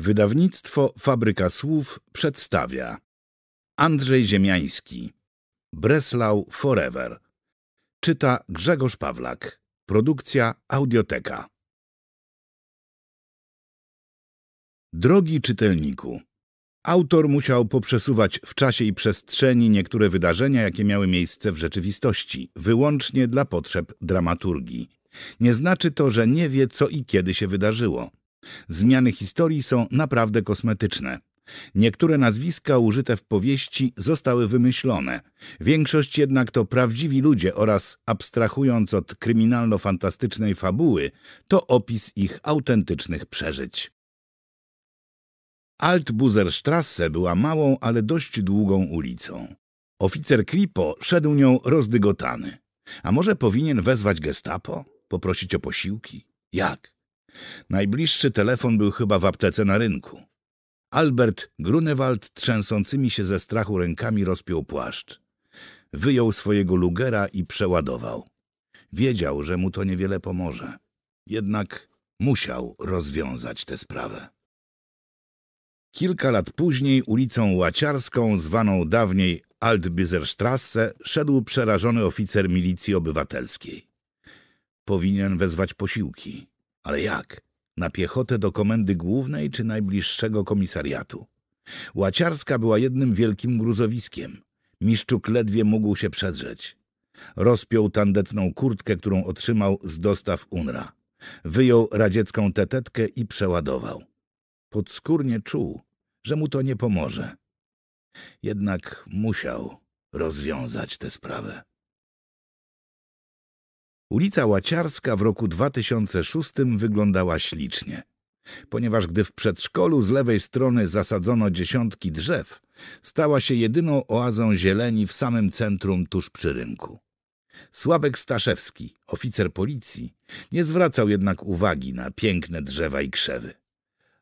Wydawnictwo Fabryka Słów przedstawia Andrzej Ziemiański Breslau Forever Czyta Grzegorz Pawlak Produkcja Audioteka Drogi czytelniku Autor musiał poprzesuwać w czasie i przestrzeni niektóre wydarzenia, jakie miały miejsce w rzeczywistości, wyłącznie dla potrzeb dramaturgii. Nie znaczy to, że nie wie, co i kiedy się wydarzyło. Zmiany historii są naprawdę kosmetyczne. Niektóre nazwiska użyte w powieści zostały wymyślone. Większość jednak to prawdziwi ludzie oraz, abstrahując od kryminalno-fantastycznej fabuły, to opis ich autentycznych przeżyć. Altbuzerstrasse była małą, ale dość długą ulicą. Oficer Kripo szedł nią rozdygotany. A może powinien wezwać gestapo? Poprosić o posiłki? Jak? Najbliższy telefon był chyba w aptece na rynku. Albert Grunewald trzęsącymi się ze strachu rękami rozpiął płaszcz. Wyjął swojego lugera i przeładował. Wiedział, że mu to niewiele pomoże. Jednak musiał rozwiązać tę sprawę. Kilka lat później ulicą Łaciarską, zwaną dawniej Altbizerstrasse, szedł przerażony oficer milicji obywatelskiej. Powinien wezwać posiłki. Ale jak? Na piechotę do komendy głównej czy najbliższego komisariatu? Łaciarska była jednym wielkim gruzowiskiem. Miszczuk ledwie mógł się przedrzeć. Rozpiął tandetną kurtkę, którą otrzymał z dostaw UNRA. Wyjął radziecką tetetkę i przeładował. Podskórnie czuł, że mu to nie pomoże. Jednak musiał rozwiązać tę sprawę. Ulica Łaciarska w roku 2006 wyglądała ślicznie. Ponieważ gdy w przedszkolu z lewej strony zasadzono dziesiątki drzew, stała się jedyną oazą zieleni w samym centrum tuż przy rynku. Sławek Staszewski, oficer policji, nie zwracał jednak uwagi na piękne drzewa i krzewy.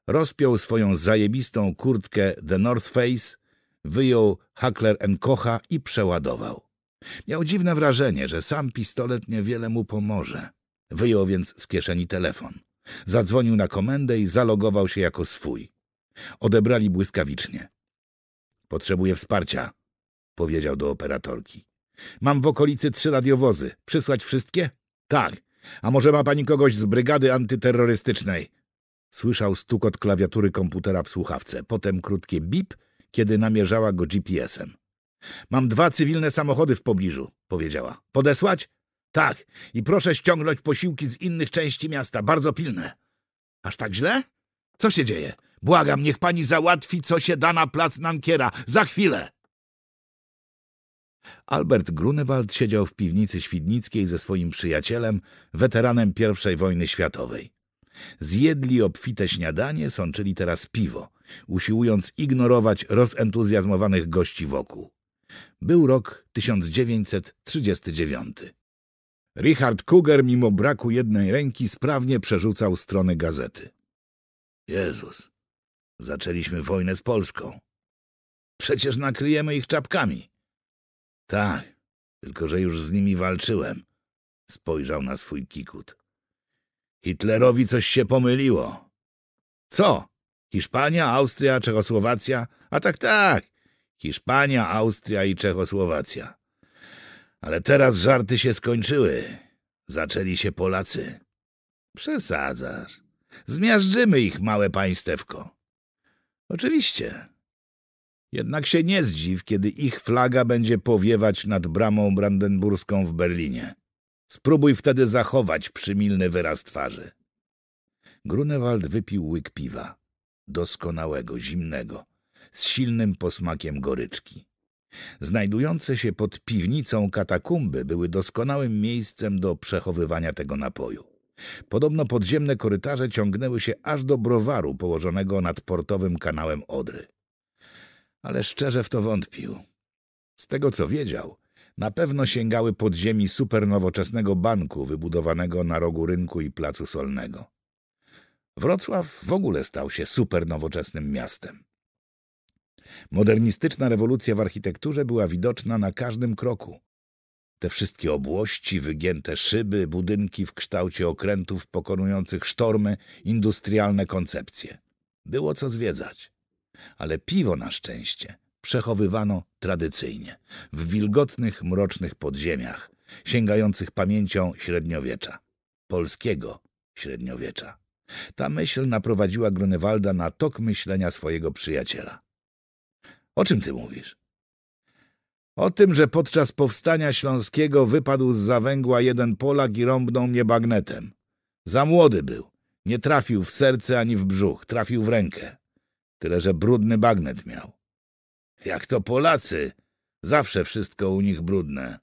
Rozpiął swoją zajebistą kurtkę The North Face, wyjął Hackler Kocha i przeładował. Miał dziwne wrażenie, że sam pistolet niewiele mu pomoże. Wyjął więc z kieszeni telefon. Zadzwonił na komendę i zalogował się jako swój. Odebrali błyskawicznie. Potrzebuję wsparcia, powiedział do operatorki. Mam w okolicy trzy radiowozy. Przysłać wszystkie? Tak. A może ma pani kogoś z brygady antyterrorystycznej? Słyszał stukot klawiatury komputera w słuchawce, potem krótkie bip, kiedy namierzała go GPS-em. Mam dwa cywilne samochody w pobliżu, powiedziała. Podesłać? Tak. I proszę ściągnąć posiłki z innych części miasta, bardzo pilne. Aż tak źle? Co się dzieje? Błagam, niech pani załatwi, co się da na plac Nankiera. Za chwilę! Albert Grunewald siedział w piwnicy Świdnickiej ze swoim przyjacielem, weteranem I wojny światowej. Zjedli obfite śniadanie, sączyli teraz piwo, usiłując ignorować rozentuzjazmowanych gości wokół. Był rok 1939. Richard Kuger, mimo braku jednej ręki, sprawnie przerzucał strony gazety. Jezus, zaczęliśmy wojnę z Polską. Przecież nakryjemy ich czapkami. Tak, tylko że już z nimi walczyłem. Spojrzał na swój kikut. Hitlerowi coś się pomyliło. Co? Hiszpania, Austria, Czechosłowacja? A tak, tak. Hiszpania, Austria i Czechosłowacja. Ale teraz żarty się skończyły. Zaczęli się Polacy. Przesadzasz. Zmiażdżymy ich małe państewko. Oczywiście. Jednak się nie zdziw, kiedy ich flaga będzie powiewać nad bramą brandenburską w Berlinie. Spróbuj wtedy zachować przymilny wyraz twarzy. Grunewald wypił łyk piwa. Doskonałego, zimnego z silnym posmakiem goryczki. Znajdujące się pod piwnicą katakumby były doskonałym miejscem do przechowywania tego napoju. Podobno podziemne korytarze ciągnęły się aż do browaru położonego nad portowym kanałem Odry. Ale szczerze w to wątpił. Z tego co wiedział, na pewno sięgały podziemi supernowoczesnego banku wybudowanego na rogu rynku i placu solnego. Wrocław w ogóle stał się supernowoczesnym miastem. Modernistyczna rewolucja w architekturze była widoczna na każdym kroku. Te wszystkie obłości, wygięte szyby, budynki w kształcie okrętów pokonujących sztormy, industrialne koncepcje. Było co zwiedzać. Ale piwo na szczęście przechowywano tradycyjnie, w wilgotnych, mrocznych podziemiach, sięgających pamięcią średniowiecza. Polskiego średniowiecza. Ta myśl naprowadziła Grunewalda na tok myślenia swojego przyjaciela. O czym ty mówisz? O tym, że podczas powstania śląskiego wypadł z zawęgła jeden Polak i rąbnął mnie bagnetem. Za młody był. Nie trafił w serce ani w brzuch, trafił w rękę. Tyle, że brudny bagnet miał. Jak to Polacy! Zawsze wszystko u nich brudne.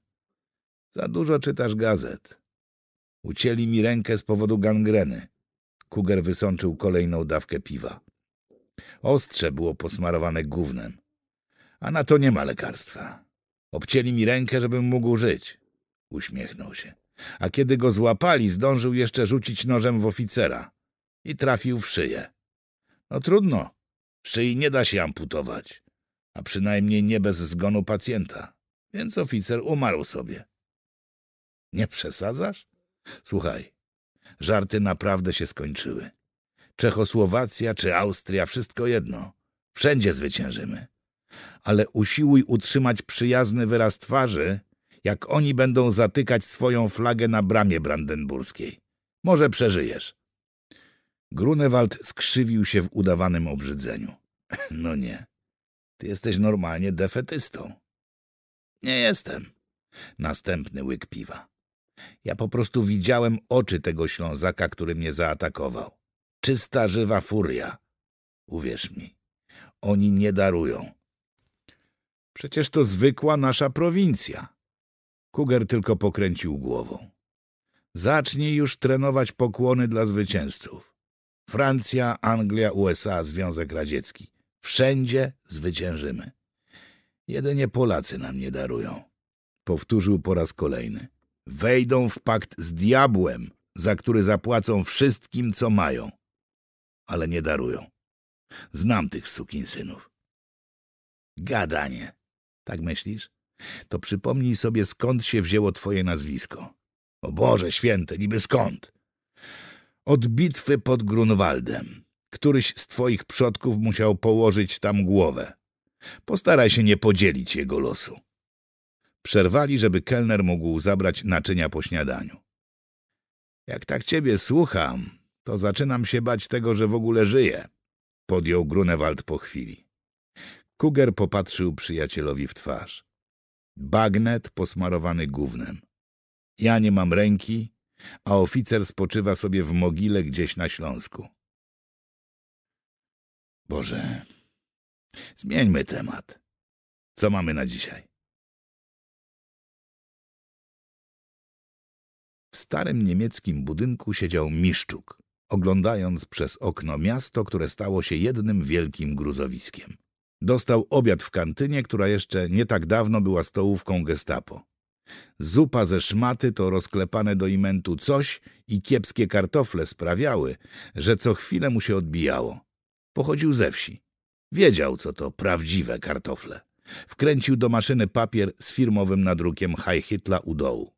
Za dużo czytasz gazet. Ucięli mi rękę z powodu gangreny. Kuger wysączył kolejną dawkę piwa. Ostrze było posmarowane gównem. A na to nie ma lekarstwa. Obcięli mi rękę, żebym mógł żyć. Uśmiechnął się. A kiedy go złapali, zdążył jeszcze rzucić nożem w oficera. I trafił w szyję. No trudno. Szyi nie da się amputować. A przynajmniej nie bez zgonu pacjenta. Więc oficer umarł sobie. Nie przesadzasz? Słuchaj, żarty naprawdę się skończyły. Czechosłowacja czy Austria, wszystko jedno. Wszędzie zwyciężymy ale usiłuj utrzymać przyjazny wyraz twarzy, jak oni będą zatykać swoją flagę na bramie brandenburskiej. Może przeżyjesz. Grunewald skrzywił się w udawanym obrzydzeniu. No nie. Ty jesteś normalnie defetystą. Nie jestem. Następny łyk piwa. Ja po prostu widziałem oczy tego Ślązaka, który mnie zaatakował. Czysta, żywa furia. Uwierz mi, oni nie darują. Przecież to zwykła nasza prowincja. Kuger tylko pokręcił głową. Zacznij już trenować pokłony dla zwycięzców. Francja, Anglia, USA, Związek Radziecki. Wszędzie zwyciężymy. Jedynie Polacy nam nie darują. Powtórzył po raz kolejny. Wejdą w pakt z diabłem, za który zapłacą wszystkim, co mają. Ale nie darują. Znam tych sukinsynów. Gadanie. Tak myślisz? To przypomnij sobie, skąd się wzięło twoje nazwisko. O Boże święte, niby skąd? Od bitwy pod Grunwaldem. Któryś z twoich przodków musiał położyć tam głowę. Postaraj się nie podzielić jego losu. Przerwali, żeby kelner mógł zabrać naczynia po śniadaniu. Jak tak ciebie słucham, to zaczynam się bać tego, że w ogóle żyję, podjął Grunewald po chwili. Kuger popatrzył przyjacielowi w twarz. Bagnet posmarowany gównem. Ja nie mam ręki, a oficer spoczywa sobie w mogile gdzieś na Śląsku. Boże, zmieńmy temat. Co mamy na dzisiaj? W starym niemieckim budynku siedział Miszczuk, oglądając przez okno miasto, które stało się jednym wielkim gruzowiskiem. Dostał obiad w kantynie, która jeszcze nie tak dawno była stołówką gestapo. Zupa ze szmaty to rozklepane do imentu coś i kiepskie kartofle sprawiały, że co chwilę mu się odbijało. Pochodził ze wsi. Wiedział, co to prawdziwe kartofle. Wkręcił do maszyny papier z firmowym nadrukiem Hajhytla u dołu.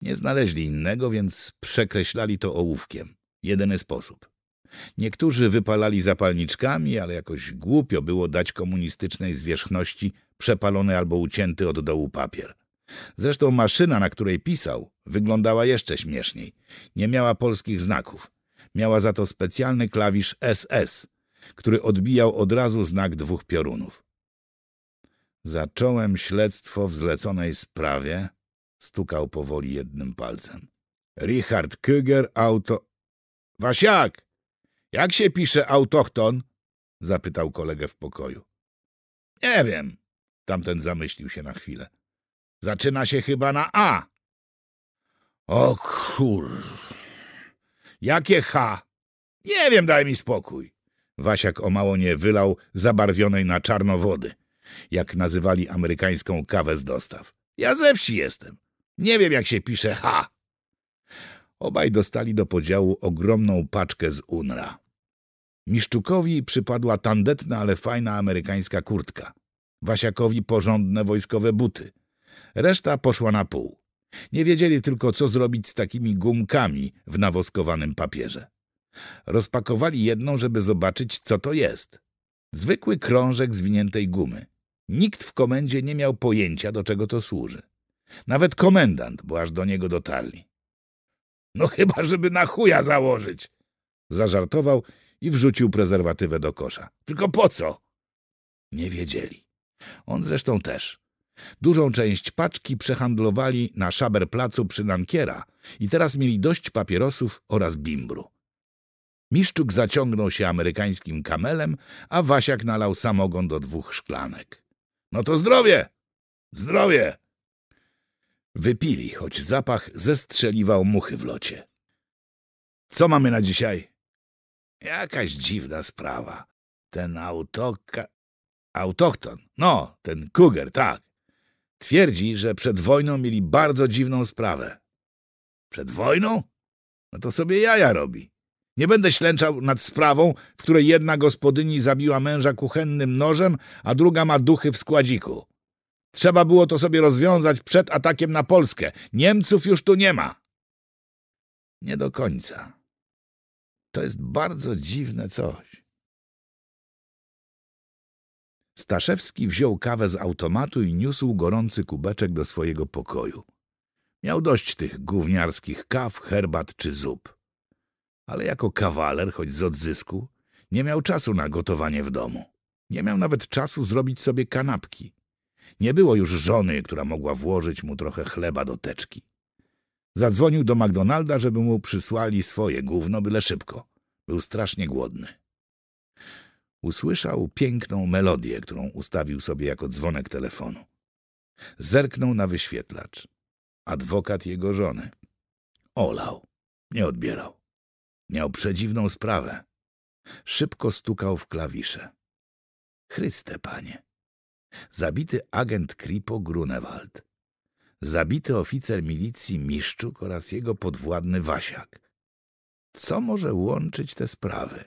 Nie znaleźli innego, więc przekreślali to ołówkiem. Jedyny sposób. Niektórzy wypalali zapalniczkami, ale jakoś głupio było dać komunistycznej zwierzchności przepalony albo ucięty od dołu papier. Zresztą maszyna, na której pisał, wyglądała jeszcze śmieszniej. Nie miała polskich znaków. Miała za to specjalny klawisz SS, który odbijał od razu znak dwóch piorunów. Zacząłem śledztwo w zleconej sprawie. Stukał powoli jednym palcem. Richard Küger, auto... Wasiak! Jak się pisze autochton? Zapytał kolegę w pokoju. Nie wiem. Tamten zamyślił się na chwilę. Zaczyna się chyba na A. O kur... Jakie H? Nie wiem, daj mi spokój. Wasiak o mało nie wylał zabarwionej na czarno wody, jak nazywali amerykańską kawę z dostaw. Ja ze wsi jestem. Nie wiem, jak się pisze H. Obaj dostali do podziału ogromną paczkę z UNRA. Miszczukowi przypadła tandetna, ale fajna amerykańska kurtka. Wasiakowi porządne wojskowe buty. Reszta poszła na pół. Nie wiedzieli tylko, co zrobić z takimi gumkami w nawoskowanym papierze. Rozpakowali jedną, żeby zobaczyć, co to jest. Zwykły krążek zwiniętej gumy. Nikt w komendzie nie miał pojęcia, do czego to służy. Nawet komendant, bo aż do niego dotarli. No chyba, żeby na chuja założyć. Zażartował i wrzucił prezerwatywę do kosza. Tylko po co? Nie wiedzieli. On zresztą też. Dużą część paczki przehandlowali na placu przy Nankiera i teraz mieli dość papierosów oraz bimbru. Miszczuk zaciągnął się amerykańskim kamelem, a Wasiak nalał samogon do dwóch szklanek. — No to zdrowie! Zdrowie! Wypili, choć zapach zestrzeliwał muchy w locie. Co mamy na dzisiaj? Jakaś dziwna sprawa. Ten autoka... Autochton. No, ten Cougar, tak. Twierdzi, że przed wojną mieli bardzo dziwną sprawę. Przed wojną? No to sobie jaja robi. Nie będę ślęczał nad sprawą, w której jedna gospodyni zabiła męża kuchennym nożem, a druga ma duchy w składziku. Trzeba było to sobie rozwiązać przed atakiem na Polskę. Niemców już tu nie ma. Nie do końca. To jest bardzo dziwne coś. Staszewski wziął kawę z automatu i niósł gorący kubeczek do swojego pokoju. Miał dość tych gówniarskich kaw, herbat czy zup. Ale jako kawaler, choć z odzysku, nie miał czasu na gotowanie w domu. Nie miał nawet czasu zrobić sobie kanapki. Nie było już żony, która mogła włożyć mu trochę chleba do teczki. Zadzwonił do McDonalda, żeby mu przysłali swoje gówno, byle szybko. Był strasznie głodny. Usłyszał piękną melodię, którą ustawił sobie jako dzwonek telefonu. Zerknął na wyświetlacz. Adwokat jego żony. Olał. Nie odbierał. Miał przedziwną sprawę. Szybko stukał w klawisze. Chryste, panie zabity agent Kripo Grunewald, zabity oficer milicji Miszczuk oraz jego podwładny Wasiak. Co może łączyć te sprawy?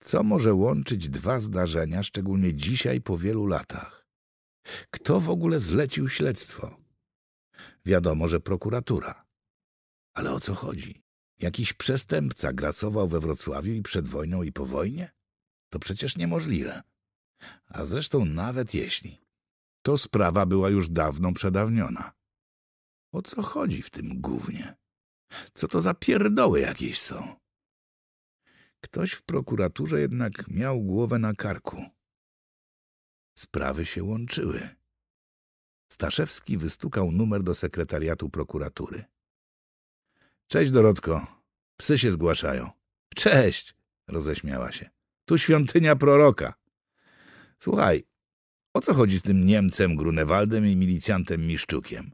Co może łączyć dwa zdarzenia, szczególnie dzisiaj po wielu latach? Kto w ogóle zlecił śledztwo? Wiadomo, że prokuratura. Ale o co chodzi? Jakiś przestępca gracował we Wrocławiu i przed wojną i po wojnie? To przecież niemożliwe. A zresztą nawet jeśli. To sprawa była już dawno przedawniona. O co chodzi w tym głównie? Co to za pierdoły jakieś są? Ktoś w prokuraturze jednak miał głowę na karku. Sprawy się łączyły. Staszewski wystukał numer do sekretariatu prokuratury. Cześć, Dorotko. Psy się zgłaszają. Cześć, roześmiała się. Tu świątynia proroka. Słuchaj, o co chodzi z tym Niemcem, Grunewaldem i milicjantem Miszczukiem?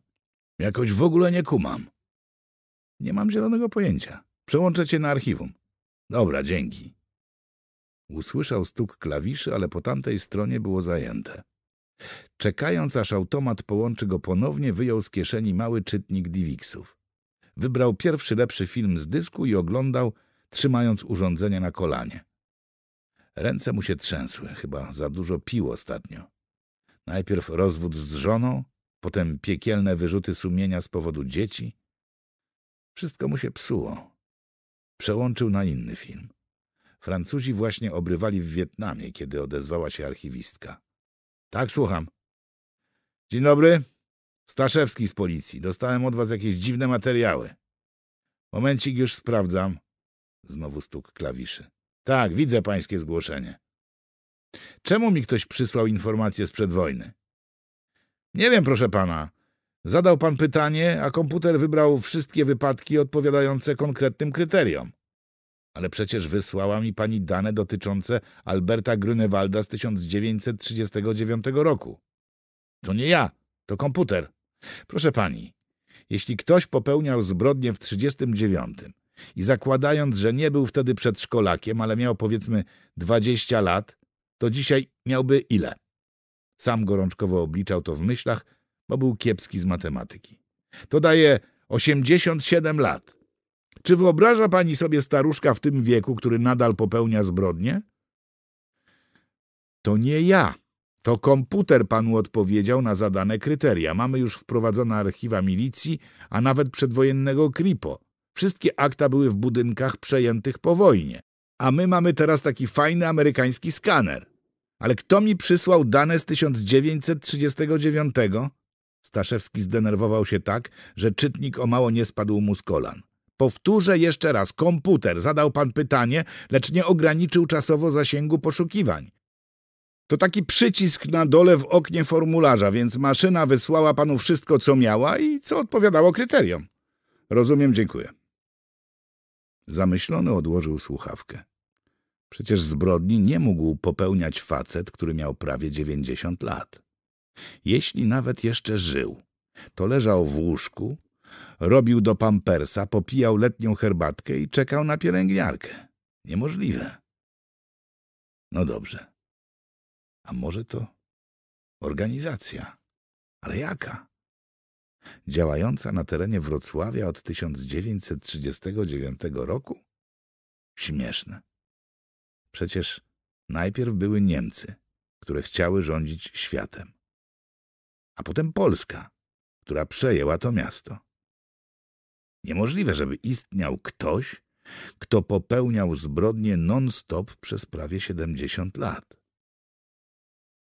Jakoś w ogóle nie kumam. Nie mam zielonego pojęcia. Przełączę cię na archiwum. Dobra, dzięki. Usłyszał stuk klawiszy, ale po tamtej stronie było zajęte. Czekając, aż automat połączy go ponownie, wyjął z kieszeni mały czytnik Divixów. Wybrał pierwszy lepszy film z dysku i oglądał, trzymając urządzenie na kolanie. Ręce mu się trzęsły, chyba za dużo pił ostatnio. Najpierw rozwód z żoną, potem piekielne wyrzuty sumienia z powodu dzieci. Wszystko mu się psuło. Przełączył na inny film. Francuzi właśnie obrywali w Wietnamie, kiedy odezwała się archiwistka. Tak, słucham. Dzień dobry. Staszewski z policji. Dostałem od was jakieś dziwne materiały. Momencik już sprawdzam. Znowu stuk klawiszy. Tak, widzę pańskie zgłoszenie. Czemu mi ktoś przysłał informację sprzed wojny? Nie wiem, proszę pana. Zadał pan pytanie, a komputer wybrał wszystkie wypadki odpowiadające konkretnym kryteriom. Ale przecież wysłała mi pani dane dotyczące Alberta Grunewalda z 1939 roku. To nie ja, to komputer. Proszę pani, jeśli ktoś popełniał zbrodnię w 1939, i zakładając, że nie był wtedy przedszkolakiem, ale miał powiedzmy 20 lat, to dzisiaj miałby ile? Sam gorączkowo obliczał to w myślach, bo był kiepski z matematyki. To daje 87 lat. Czy wyobraża pani sobie staruszka w tym wieku, który nadal popełnia zbrodnie? To nie ja. To komputer panu odpowiedział na zadane kryteria. Mamy już wprowadzone archiwa milicji, a nawet przedwojennego kripo. Wszystkie akta były w budynkach przejętych po wojnie, a my mamy teraz taki fajny amerykański skaner. Ale kto mi przysłał dane z 1939? Staszewski zdenerwował się tak, że czytnik o mało nie spadł mu z kolan. Powtórzę jeszcze raz, komputer, zadał pan pytanie, lecz nie ograniczył czasowo zasięgu poszukiwań. To taki przycisk na dole w oknie formularza, więc maszyna wysłała panu wszystko, co miała i co odpowiadało kryteriom. Rozumiem, dziękuję. Zamyślony odłożył słuchawkę. Przecież zbrodni nie mógł popełniać facet, który miał prawie dziewięćdziesiąt lat. Jeśli nawet jeszcze żył, to leżał w łóżku, robił do pampersa, popijał letnią herbatkę i czekał na pielęgniarkę. Niemożliwe. No dobrze. A może to organizacja? Ale jaka? działająca na terenie Wrocławia od 1939 roku? Śmieszne. Przecież najpierw były Niemcy, które chciały rządzić światem, a potem Polska, która przejęła to miasto. Niemożliwe, żeby istniał ktoś, kto popełniał zbrodnie non-stop przez prawie 70 lat.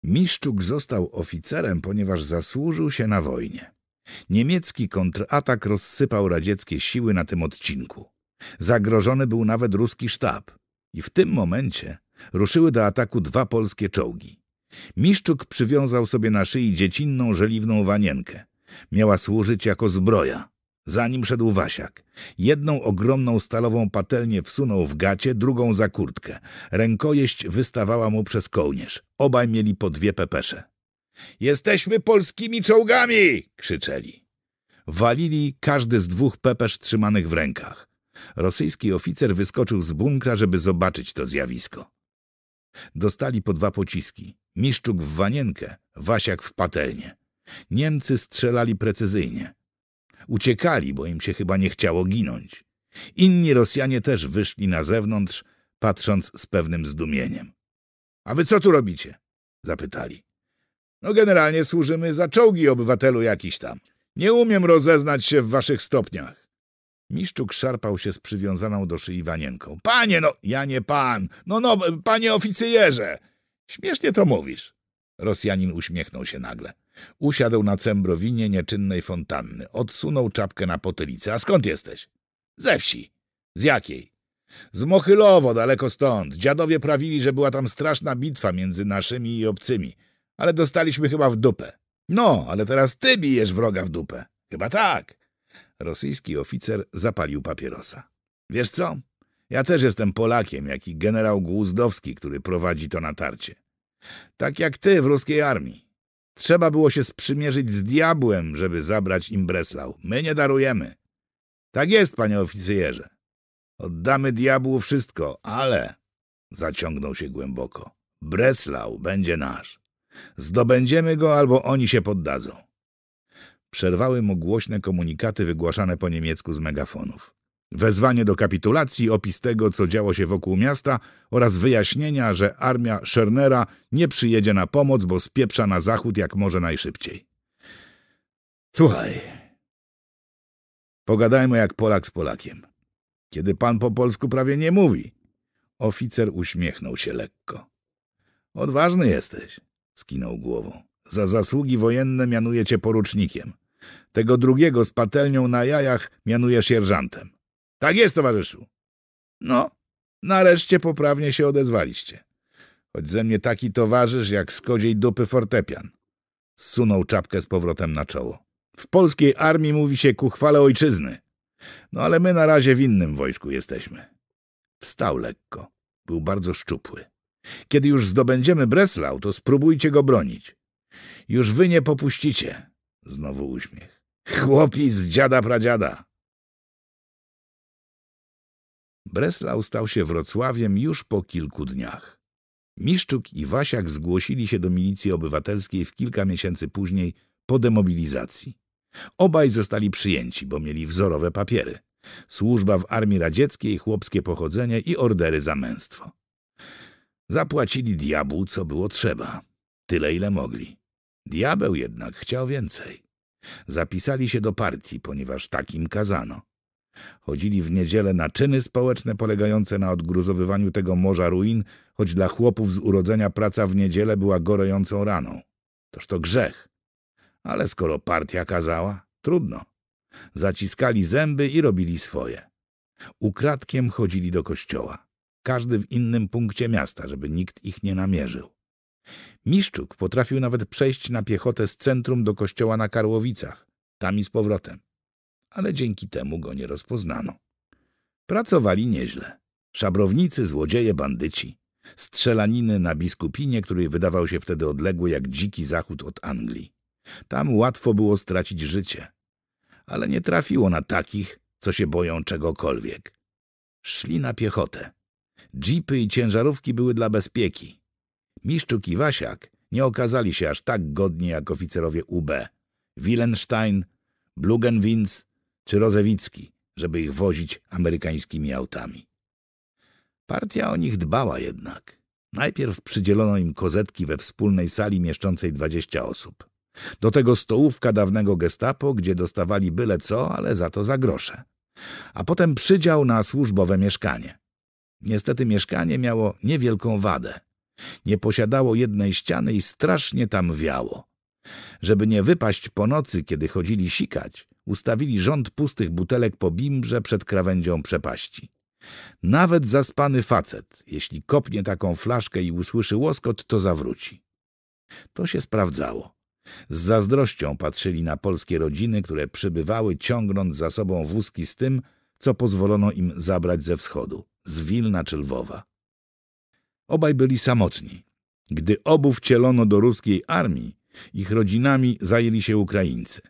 Miszczuk został oficerem, ponieważ zasłużył się na wojnie. Niemiecki kontratak rozsypał radzieckie siły na tym odcinku. Zagrożony był nawet ruski sztab. I w tym momencie ruszyły do ataku dwa polskie czołgi. Miszczuk przywiązał sobie na szyi dziecinną, żeliwną wanienkę. Miała służyć jako zbroja. Za nim szedł Wasiak. Jedną ogromną stalową patelnię wsunął w gacie, drugą za kurtkę. Rękojeść wystawała mu przez kołnierz. Obaj mieli po dwie pepesze. Jesteśmy polskimi czołgami! krzyczeli. Walili każdy z dwóch pepesz trzymanych w rękach. Rosyjski oficer wyskoczył z bunkra, żeby zobaczyć to zjawisko. Dostali po dwa pociski. Miszczuk w wanienkę, Wasiak w patelnię. Niemcy strzelali precyzyjnie. Uciekali, bo im się chyba nie chciało ginąć. Inni Rosjanie też wyszli na zewnątrz, patrząc z pewnym zdumieniem. — A wy co tu robicie? — zapytali. No generalnie służymy za czołgi obywatelu jakiś tam. Nie umiem rozeznać się w waszych stopniach. Miszczuk szarpał się z przywiązaną do szyi wanienką. Panie, no, ja nie pan. No, no, panie oficjerze. Śmiesznie to mówisz. Rosjanin uśmiechnął się nagle. Usiadł na cembrowinie nieczynnej fontanny. Odsunął czapkę na potylicę. A skąd jesteś? Ze wsi. Z jakiej? Z Mochylowo, daleko stąd. Dziadowie prawili, że była tam straszna bitwa między naszymi i obcymi ale dostaliśmy chyba w dupę. No, ale teraz ty bijesz wroga w dupę. Chyba tak. Rosyjski oficer zapalił papierosa. Wiesz co? Ja też jestem Polakiem, jak i generał Głuzdowski, który prowadzi to natarcie. Tak jak ty w ruskiej armii. Trzeba było się sprzymierzyć z diabłem, żeby zabrać im Breslau. My nie darujemy. Tak jest, panie oficjerze. Oddamy diabłu wszystko, ale... Zaciągnął się głęboko. Breslau będzie nasz. Zdobędziemy go, albo oni się poddadzą. Przerwały mu głośne komunikaty wygłaszane po niemiecku z megafonów. Wezwanie do kapitulacji, opis tego, co działo się wokół miasta oraz wyjaśnienia, że armia Schernera nie przyjedzie na pomoc, bo spieprza na zachód jak może najszybciej. Słuchaj, pogadajmy jak Polak z Polakiem. Kiedy pan po polsku prawie nie mówi. Oficer uśmiechnął się lekko. Odważny jesteś. Skinął głową. Za zasługi wojenne mianuje cię porucznikiem. Tego drugiego z patelnią na jajach mianuję sierżantem. Tak jest, towarzyszu. No, nareszcie poprawnie się odezwaliście. Choć ze mnie taki towarzysz jak z kodziej dupy fortepian. Zsunął czapkę z powrotem na czoło. W polskiej armii mówi się ku chwale ojczyzny. No ale my na razie w innym wojsku jesteśmy. Wstał lekko. Był bardzo szczupły. Kiedy już zdobędziemy Breslau, to spróbujcie go bronić. Już wy nie popuścicie. Znowu uśmiech. Chłopi z dziada pradziada. Breslau stał się Wrocławiem już po kilku dniach. Miszczuk i Wasiak zgłosili się do milicji obywatelskiej w kilka miesięcy później po demobilizacji. Obaj zostali przyjęci, bo mieli wzorowe papiery. Służba w armii radzieckiej, chłopskie pochodzenie i ordery za męstwo. Zapłacili diabłu, co było trzeba. Tyle, ile mogli. Diabeł jednak chciał więcej. Zapisali się do partii, ponieważ tak im kazano. Chodzili w niedzielę na czyny społeczne polegające na odgruzowywaniu tego morza ruin, choć dla chłopów z urodzenia praca w niedzielę była gorącą raną. Toż to grzech. Ale skoro partia kazała, trudno. Zaciskali zęby i robili swoje. Ukradkiem chodzili do kościoła każdy w innym punkcie miasta, żeby nikt ich nie namierzył. Miszczuk potrafił nawet przejść na piechotę z centrum do kościoła na Karłowicach, tam i z powrotem. Ale dzięki temu go nie rozpoznano. Pracowali nieźle. Szabrownicy, złodzieje, bandyci. Strzelaniny na biskupinie, który wydawał się wtedy odległy jak dziki zachód od Anglii. Tam łatwo było stracić życie. Ale nie trafiło na takich, co się boją czegokolwiek. Szli na piechotę. Jeepy i ciężarówki były dla bezpieki. Miszczuk i Wasiak nie okazali się aż tak godni jak oficerowie UB, Willenstein, Blugenwinz czy Rozewicki, żeby ich wozić amerykańskimi autami. Partia o nich dbała jednak. Najpierw przydzielono im kozetki we wspólnej sali mieszczącej 20 osób. Do tego stołówka dawnego gestapo, gdzie dostawali byle co, ale za to za grosze. A potem przydział na służbowe mieszkanie. Niestety mieszkanie miało niewielką wadę. Nie posiadało jednej ściany i strasznie tam wiało. Żeby nie wypaść po nocy, kiedy chodzili sikać, ustawili rząd pustych butelek po bimbrze przed krawędzią przepaści. Nawet zaspany facet, jeśli kopnie taką flaszkę i usłyszy łoskot, to zawróci. To się sprawdzało. Z zazdrością patrzyli na polskie rodziny, które przybywały ciągnąc za sobą wózki z tym, co pozwolono im zabrać ze wschodu, z Wilna czy Lwowa. Obaj byli samotni. Gdy obu wcielono do ruskiej armii, ich rodzinami zajęli się Ukraińcy.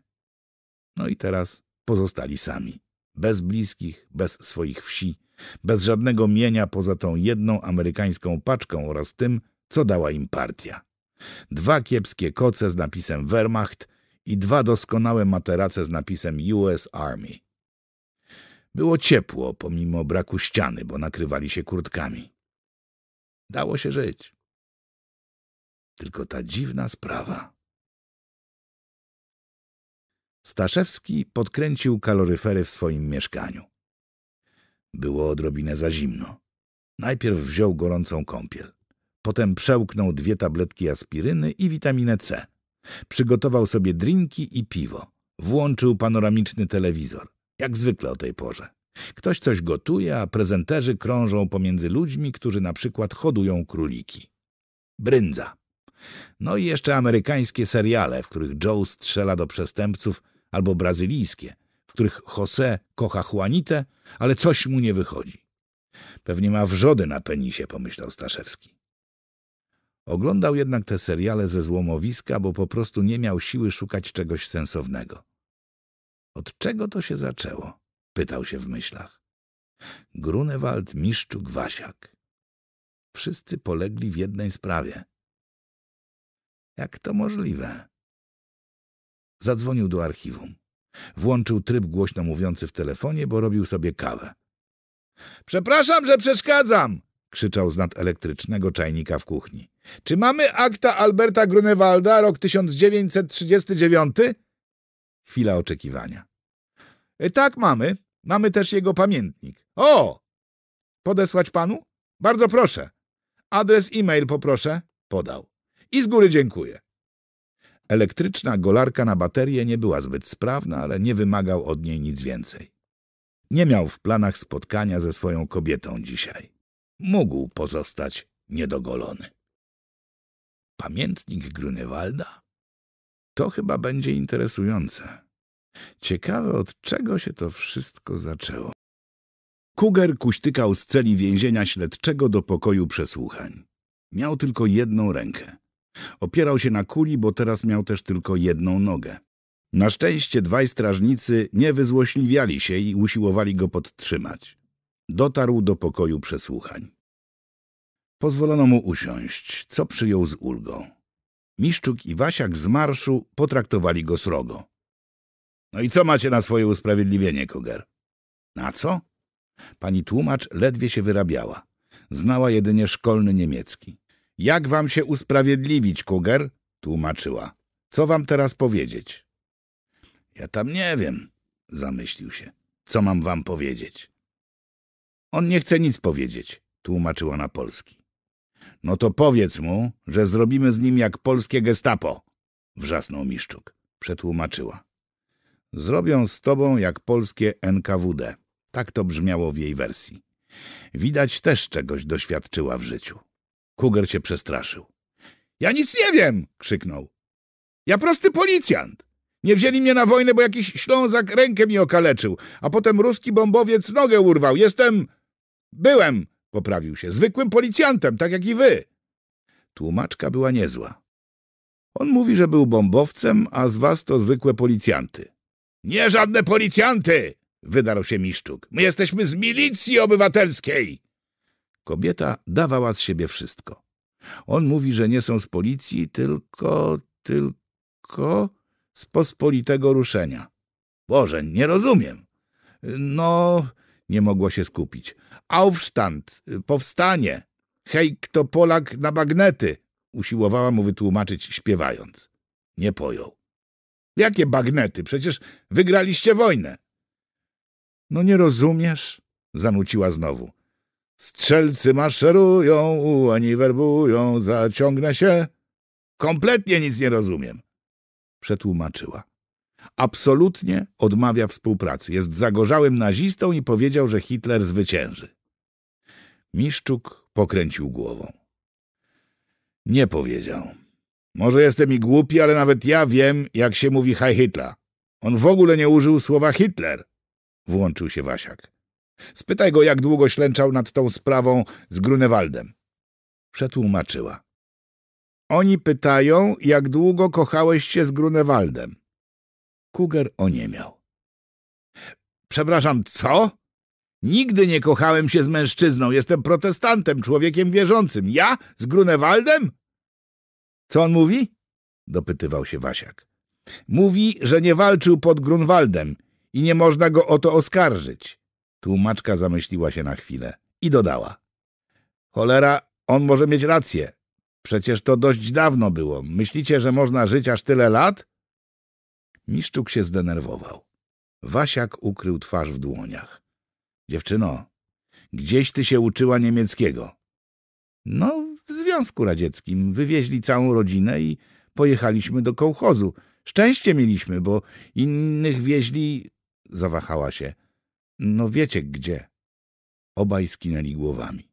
No i teraz pozostali sami, bez bliskich, bez swoich wsi, bez żadnego mienia poza tą jedną amerykańską paczką oraz tym, co dała im partia. Dwa kiepskie koce z napisem Wehrmacht i dwa doskonałe materace z napisem US Army. Było ciepło, pomimo braku ściany, bo nakrywali się kurtkami. Dało się żyć. Tylko ta dziwna sprawa. Staszewski podkręcił kaloryfery w swoim mieszkaniu. Było odrobinę za zimno. Najpierw wziął gorącą kąpiel. Potem przełknął dwie tabletki aspiryny i witaminę C. Przygotował sobie drinki i piwo. Włączył panoramiczny telewizor jak zwykle o tej porze. Ktoś coś gotuje, a prezenterzy krążą pomiędzy ludźmi, którzy na przykład hodują króliki. Bryndza. No i jeszcze amerykańskie seriale, w których Joe strzela do przestępców, albo brazylijskie, w których Jose kocha Juanitę, ale coś mu nie wychodzi. Pewnie ma wrzody na penisie, pomyślał Staszewski. Oglądał jednak te seriale ze złomowiska, bo po prostu nie miał siły szukać czegoś sensownego. Od czego to się zaczęło? Pytał się w myślach. Grunewald, Miszczuk, Wasiak. Wszyscy polegli w jednej sprawie. Jak to możliwe? Zadzwonił do archiwum. Włączył tryb głośno mówiący w telefonie, bo robił sobie kawę. Przepraszam, że przeszkadzam! krzyczał z elektrycznego czajnika w kuchni. Czy mamy akta Alberta Grunewalda, rok 1939? Chwila oczekiwania. E, tak, mamy. Mamy też jego pamiętnik. O! Podesłać panu? Bardzo proszę. Adres e-mail poproszę. Podał. I z góry dziękuję. Elektryczna golarka na baterię nie była zbyt sprawna, ale nie wymagał od niej nic więcej. Nie miał w planach spotkania ze swoją kobietą dzisiaj. Mógł pozostać niedogolony. Pamiętnik Grunewalda? To chyba będzie interesujące. Ciekawe, od czego się to wszystko zaczęło. Kuger kuśtykał z celi więzienia śledczego do pokoju przesłuchań. Miał tylko jedną rękę. Opierał się na kuli, bo teraz miał też tylko jedną nogę. Na szczęście dwaj strażnicy nie wyzłośliwiali się i usiłowali go podtrzymać. Dotarł do pokoju przesłuchań. Pozwolono mu usiąść, co przyjął z ulgą. Miszczuk i Wasiak z marszu potraktowali go srogo. No i co macie na swoje usprawiedliwienie, Koger? Na co? Pani tłumacz ledwie się wyrabiała. Znała jedynie szkolny niemiecki. Jak wam się usprawiedliwić, Koger? Tłumaczyła. Co wam teraz powiedzieć? Ja tam nie wiem, zamyślił się. Co mam wam powiedzieć? On nie chce nic powiedzieć, tłumaczyła na polski. No to powiedz mu, że zrobimy z nim jak polskie gestapo, wrzasnął Miszczuk. Przetłumaczyła. Zrobią z tobą jak polskie NKWD. Tak to brzmiało w jej wersji. Widać też czegoś doświadczyła w życiu. Kuger się przestraszył. Ja nic nie wiem! krzyknął. Ja prosty policjant. Nie wzięli mnie na wojnę, bo jakiś ślązak rękę mi okaleczył, a potem ruski bombowiec nogę urwał. Jestem... byłem poprawił się. Zwykłym policjantem, tak jak i wy. Tłumaczka była niezła. On mówi, że był bombowcem, a z was to zwykłe policjanty. Nie żadne policjanty! Wydarł się Miszczuk. My jesteśmy z milicji obywatelskiej! Kobieta dawała z siebie wszystko. On mówi, że nie są z policji, tylko, tylko z pospolitego ruszenia. Boże, nie rozumiem. No, nie mogło się skupić. Aufstand! Y, powstanie! Hej, kto Polak na bagnety! Usiłowała mu wytłumaczyć śpiewając. Nie pojął. Jakie bagnety? Przecież wygraliście wojnę. No nie rozumiesz? Zanuciła znowu. Strzelcy maszerują, ani werbują, zaciągnę się. Kompletnie nic nie rozumiem. Przetłumaczyła. Absolutnie odmawia współpracy. Jest zagorzałym nazistą i powiedział, że Hitler zwycięży. Miszczuk pokręcił głową. Nie powiedział. Może jestem i głupi, ale nawet ja wiem, jak się mówi Heil Hitler. On w ogóle nie użył słowa Hitler. Włączył się Wasiak. Spytaj go, jak długo ślęczał nad tą sprawą z Grunewaldem. Przetłumaczyła. Oni pytają, jak długo kochałeś się z Grunewaldem. Kuger oniemiał. Przepraszam, co? Nigdy nie kochałem się z mężczyzną. Jestem protestantem, człowiekiem wierzącym. Ja? Z Grunewaldem? Co on mówi? Dopytywał się Wasiak. Mówi, że nie walczył pod Grunwaldem i nie można go o to oskarżyć. Tłumaczka zamyśliła się na chwilę i dodała. Cholera, on może mieć rację. Przecież to dość dawno było. Myślicie, że można żyć aż tyle lat? Miszczuk się zdenerwował. Wasiak ukrył twarz w dłoniach. Dziewczyno, gdzieś ty się uczyła niemieckiego. No, w Związku Radzieckim. Wywieźli całą rodzinę i pojechaliśmy do kołchozu. Szczęście mieliśmy, bo innych wieźli... Zawahała się. No wiecie gdzie. Obaj skinęli głowami.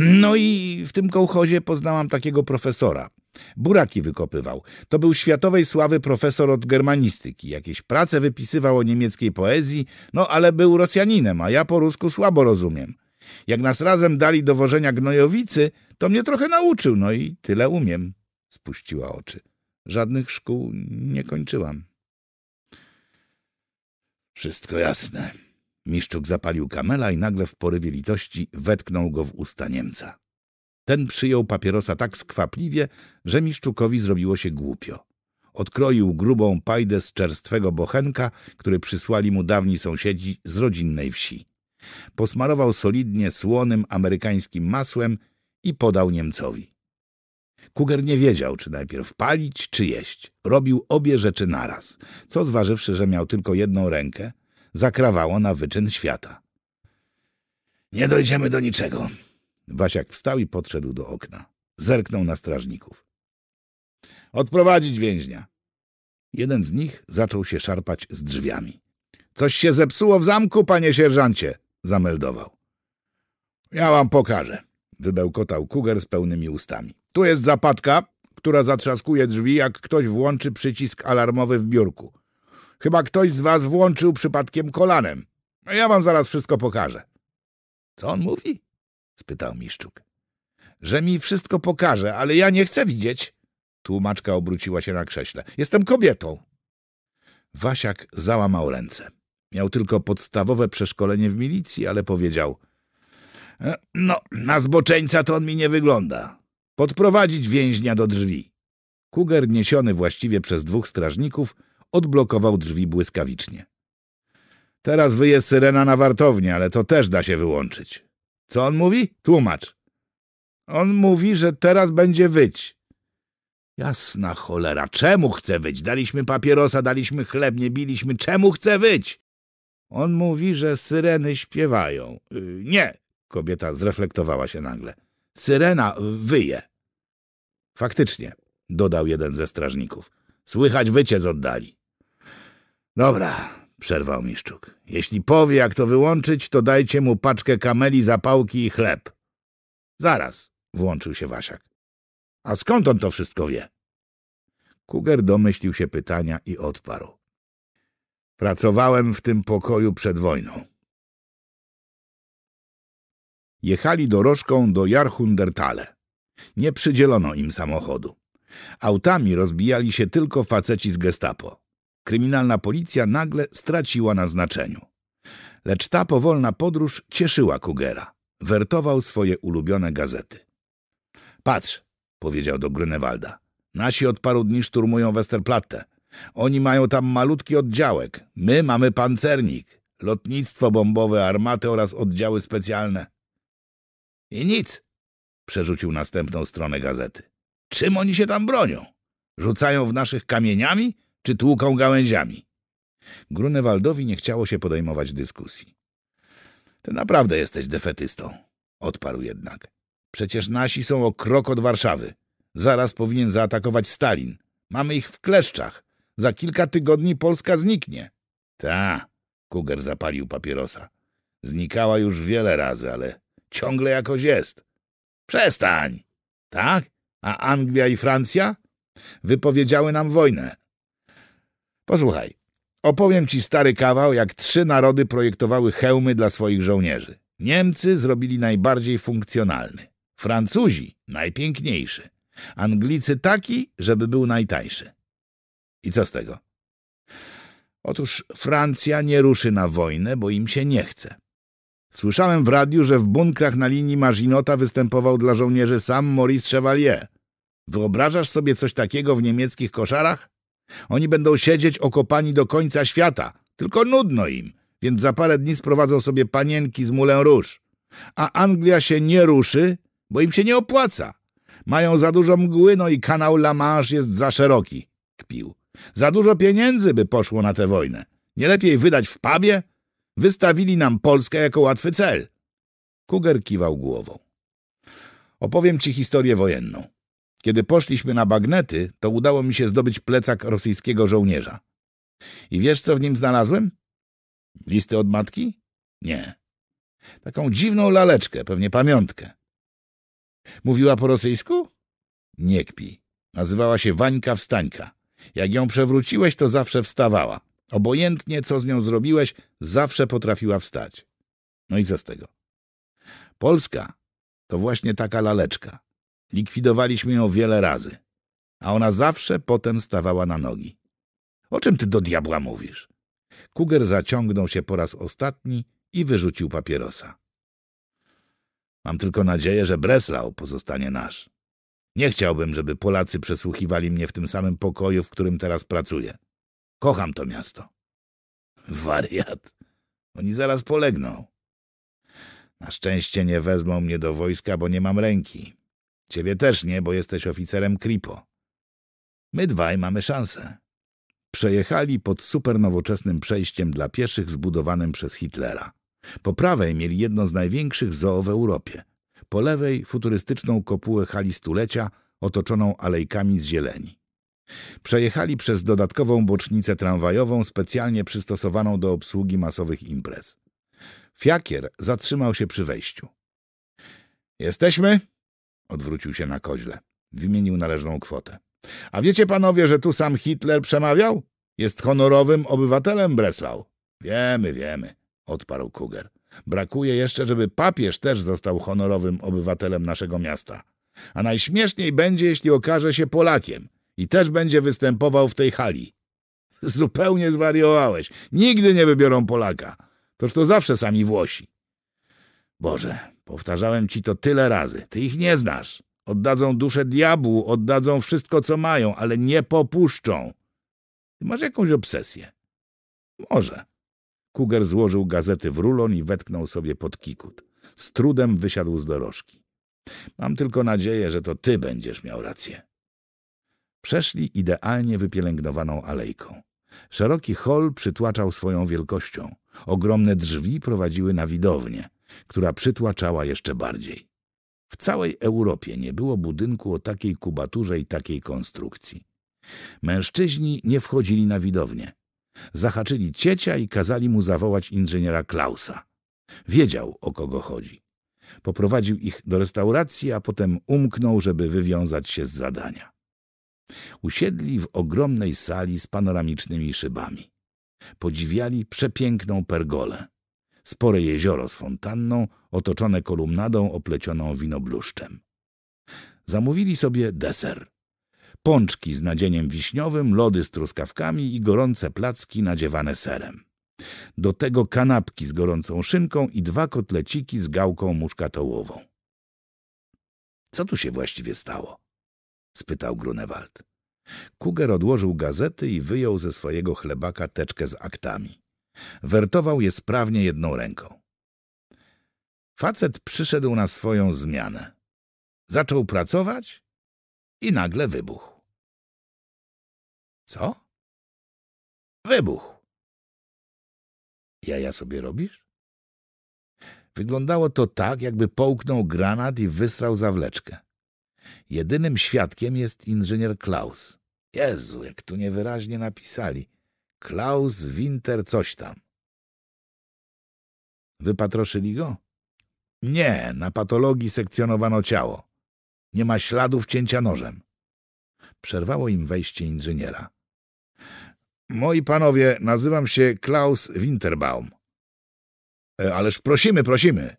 No i w tym kołchozie poznałam takiego profesora. Buraki wykopywał. To był światowej sławy profesor od germanistyki. Jakieś prace wypisywał o niemieckiej poezji, no ale był Rosjaninem, a ja po rusku słabo rozumiem. Jak nas razem dali do wożenia gnojowicy, to mnie trochę nauczył, no i tyle umiem. Spuściła oczy. Żadnych szkół nie kończyłam. Wszystko jasne. Miszczuk zapalił kamela i nagle w porywie litości wetknął go w usta Niemca. Ten przyjął papierosa tak skwapliwie, że Miszczukowi zrobiło się głupio. Odkroił grubą pajdę z czerstwego bochenka, który przysłali mu dawni sąsiedzi z rodzinnej wsi. Posmarował solidnie słonym amerykańskim masłem i podał Niemcowi. Kuger nie wiedział, czy najpierw palić, czy jeść. Robił obie rzeczy naraz, co zważywszy, że miał tylko jedną rękę, zakrawało na wyczyn świata. — Nie dojdziemy do niczego Wasiak wstał i podszedł do okna. Zerknął na strażników. Odprowadzić więźnia. Jeden z nich zaczął się szarpać z drzwiami. Coś się zepsuło w zamku, panie sierżancie, zameldował. Ja wam pokażę, wybełkotał Kuger z pełnymi ustami. Tu jest zapadka, która zatrzaskuje drzwi, jak ktoś włączy przycisk alarmowy w biurku. Chyba ktoś z was włączył przypadkiem kolanem. Ja wam zaraz wszystko pokażę. Co on mówi? spytał Miszczuk. Że mi wszystko pokaże, ale ja nie chcę widzieć. Tłumaczka obróciła się na krześle. Jestem kobietą. Wasiak załamał ręce. Miał tylko podstawowe przeszkolenie w milicji, ale powiedział e, No, na zboczeńca to on mi nie wygląda. Podprowadzić więźnia do drzwi. Kuger, niesiony właściwie przez dwóch strażników, odblokował drzwi błyskawicznie. Teraz wyje syrena na wartownię, ale to też da się wyłączyć. Co on mówi? Tłumacz. On mówi, że teraz będzie wyć. Jasna cholera, czemu chce wyć? Daliśmy papierosa, daliśmy chleb, nie biliśmy. Czemu chce wyć? On mówi, że syreny śpiewają. Yy, nie, kobieta zreflektowała się nagle. Syrena y, wyje. Faktycznie, dodał jeden ze strażników. Słychać wycie z oddali. Dobra, przerwał Miszczuk. Jeśli powie, jak to wyłączyć, to dajcie mu paczkę kameli, zapałki i chleb. Zaraz, włączył się Wasiak. A skąd on to wszystko wie? Kuger domyślił się pytania i odparł. Pracowałem w tym pokoju przed wojną. Jechali dorożką do Jarhundertale. Nie przydzielono im samochodu. Autami rozbijali się tylko faceci z gestapo kryminalna policja nagle straciła na znaczeniu. Lecz ta powolna podróż cieszyła Kugera. Wertował swoje ulubione gazety. Patrz, powiedział do Grunewalda, Nasi od paru dni szturmują Westerplatte. Oni mają tam malutki oddziałek. My mamy pancernik, lotnictwo bombowe, armaty oraz oddziały specjalne. I nic, przerzucił następną stronę gazety. Czym oni się tam bronią? Rzucają w naszych kamieniami? czy tłuką gałęziami. Grunewaldowi nie chciało się podejmować dyskusji. Ty naprawdę jesteś defetystą, odparł jednak. Przecież nasi są o krok od Warszawy. Zaraz powinien zaatakować Stalin. Mamy ich w kleszczach. Za kilka tygodni Polska zniknie. Ta, Kuger zapalił papierosa. Znikała już wiele razy, ale ciągle jakoś jest. Przestań! Tak? A Anglia i Francja? Wypowiedziały nam wojnę, Posłuchaj, opowiem ci stary kawał, jak trzy narody projektowały hełmy dla swoich żołnierzy. Niemcy zrobili najbardziej funkcjonalny, Francuzi najpiękniejszy, Anglicy taki, żeby był najtańszy. I co z tego? Otóż Francja nie ruszy na wojnę, bo im się nie chce. Słyszałem w radiu, że w bunkrach na linii Marzinota występował dla żołnierzy sam Maurice Chevalier. Wyobrażasz sobie coś takiego w niemieckich koszarach? Oni będą siedzieć okopani do końca świata, tylko nudno im, więc za parę dni sprowadzą sobie panienki z mulę róż. A Anglia się nie ruszy, bo im się nie opłaca. Mają za dużo mgły, no i kanał La Manche jest za szeroki, kpił. Za dużo pieniędzy by poszło na tę wojnę. Nie lepiej wydać w pubie? Wystawili nam Polskę jako łatwy cel. Kuger kiwał głową. Opowiem ci historię wojenną. Kiedy poszliśmy na bagnety, to udało mi się zdobyć plecak rosyjskiego żołnierza. I wiesz, co w nim znalazłem? Listy od matki? Nie. Taką dziwną laleczkę, pewnie pamiątkę. Mówiła po rosyjsku? Nie kpi. Nazywała się Wańka Wstańka. Jak ją przewróciłeś, to zawsze wstawała. Obojętnie, co z nią zrobiłeś, zawsze potrafiła wstać. No i co z tego? Polska to właśnie taka laleczka. Likwidowaliśmy ją wiele razy, a ona zawsze potem stawała na nogi. O czym ty do diabła mówisz? Kuger zaciągnął się po raz ostatni i wyrzucił papierosa. Mam tylko nadzieję, że Breslau pozostanie nasz. Nie chciałbym, żeby Polacy przesłuchiwali mnie w tym samym pokoju, w którym teraz pracuję. Kocham to miasto. Wariat. Oni zaraz polegną. Na szczęście nie wezmą mnie do wojska, bo nie mam ręki. Ciebie też nie, bo jesteś oficerem Kripo. My dwaj mamy szansę. Przejechali pod supernowoczesnym przejściem dla pieszych zbudowanym przez Hitlera. Po prawej mieli jedno z największych zoo w Europie. Po lewej futurystyczną kopułę hali stulecia otoczoną alejkami z zieleni. Przejechali przez dodatkową bocznicę tramwajową specjalnie przystosowaną do obsługi masowych imprez. Fiakier zatrzymał się przy wejściu. – Jesteśmy? Odwrócił się na koźle. Wymienił należną kwotę. A wiecie panowie, że tu sam Hitler przemawiał? Jest honorowym obywatelem Breslau. Wiemy, wiemy, odparł Kuger. Brakuje jeszcze, żeby papież też został honorowym obywatelem naszego miasta. A najśmieszniej będzie, jeśli okaże się Polakiem i też będzie występował w tej hali. Zupełnie zwariowałeś. Nigdy nie wybiorą Polaka. Toż to zawsze sami Włosi. Boże, Powtarzałem ci to tyle razy. Ty ich nie znasz. Oddadzą duszę diabłu, oddadzą wszystko, co mają, ale nie popuszczą. Ty masz jakąś obsesję. Może. Kuger złożył gazety w rulon i wetknął sobie pod kikut. Z trudem wysiadł z dorożki. Mam tylko nadzieję, że to ty będziesz miał rację. Przeszli idealnie wypielęgnowaną alejką. Szeroki hol przytłaczał swoją wielkością. Ogromne drzwi prowadziły na widownię która przytłaczała jeszcze bardziej. W całej Europie nie było budynku o takiej kubaturze i takiej konstrukcji. Mężczyźni nie wchodzili na widownię. Zahaczyli ciecia i kazali mu zawołać inżyniera Klausa. Wiedział, o kogo chodzi. Poprowadził ich do restauracji, a potem umknął, żeby wywiązać się z zadania. Usiedli w ogromnej sali z panoramicznymi szybami. Podziwiali przepiękną pergolę spore jezioro z fontanną otoczone kolumnadą oplecioną winobluszczem. Zamówili sobie deser. Pączki z nadzieniem wiśniowym, lody z truskawkami i gorące placki nadziewane serem. Do tego kanapki z gorącą szynką i dwa kotleciki z gałką muszkatołową. Co tu się właściwie stało? spytał Grunewald. Kuger odłożył gazety i wyjął ze swojego chlebaka teczkę z aktami. Wertował je sprawnie jedną ręką. Facet przyszedł na swoją zmianę. Zaczął pracować i nagle wybuchł. Co? Wybuchł. Jaja sobie robisz? Wyglądało to tak, jakby połknął granat i wystrał zawleczkę. Jedynym świadkiem jest inżynier Klaus. Jezu, jak tu niewyraźnie napisali. Klaus Winter coś tam. Wypatroszyli go? Nie, na patologii sekcjonowano ciało. Nie ma śladów cięcia nożem. Przerwało im wejście inżyniera. Moi panowie, nazywam się Klaus Winterbaum. E, ależ prosimy, prosimy,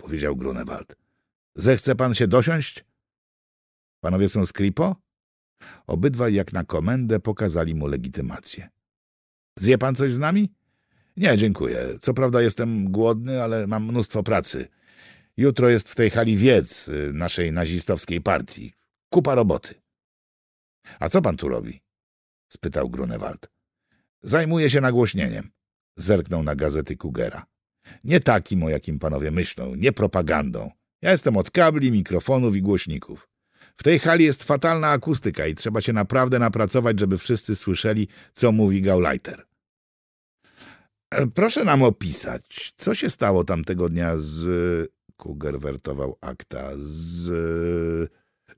powiedział Grunewald. Zechce pan się dosiąść? Panowie są z Kripo? Obydwa jak na komendę pokazali mu legitymację. Zje pan coś z nami? Nie, dziękuję. Co prawda jestem głodny, ale mam mnóstwo pracy. Jutro jest w tej hali wiec y, naszej nazistowskiej partii. Kupa roboty. A co pan tu robi? spytał Grunewald. Zajmuję się nagłośnieniem. Zerknął na gazety Kugera. Nie takim, o jakim panowie myślą, nie propagandą. Ja jestem od kabli, mikrofonów i głośników. W tej hali jest fatalna akustyka i trzeba się naprawdę napracować, żeby wszyscy słyszeli, co mówi Gauleiter. E, proszę nam opisać, co się stało tamtego dnia z... Kuger wertował akta z...